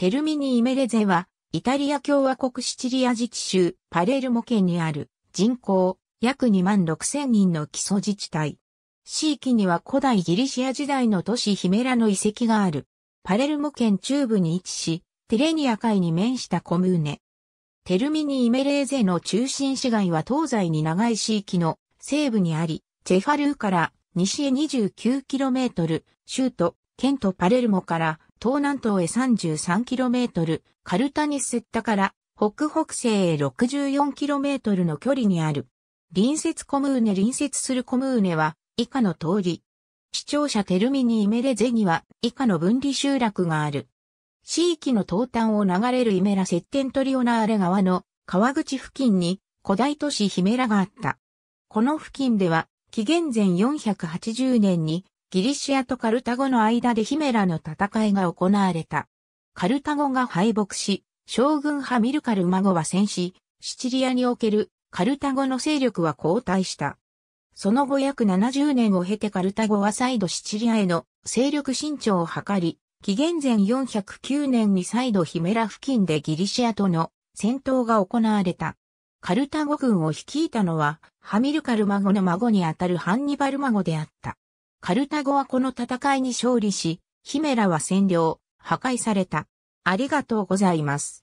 テルミニ・イメレゼは、イタリア共和国シチリア自治州パレルモ県にある人口約2万6千人の基礎自治体。地域には古代ギリシア時代の都市ヒメラの遺跡がある。パレルモ県中部に位置し、テレニア海に面したコムーネ。テルミニ・イメレーゼの中心市街は東西に長い地域の西部にあり、チェファルーから西へ 29km、州都ケント・パレルモから東南東へ 33km、カルタニスセッタから北北西へ 64km の距離にある。隣接コムーネ隣接するコムーネは以下の通り。市庁舎テルミニイメレゼには以下の分離集落がある。地域の東端を流れるイメラセッテントリオナーレ川の川口付近に古代都市ヒメラがあった。この付近では紀元前480年にギリシアとカルタゴの間でヒメラの戦いが行われた。カルタゴが敗北し、将軍ハミルカル孫は戦死、シチリアにおけるカルタゴの勢力は後退した。その後約70年を経てカルタゴは再度シチリアへの勢力伸長を図り、紀元前409年に再度ヒメラ付近でギリシアとの戦闘が行われた。カルタゴ軍を率いたのは、ハミルカル孫の孫にあたるハンニバル孫であった。カルタゴはこの戦いに勝利し、ヒメラは占領、破壊された。ありがとうございます。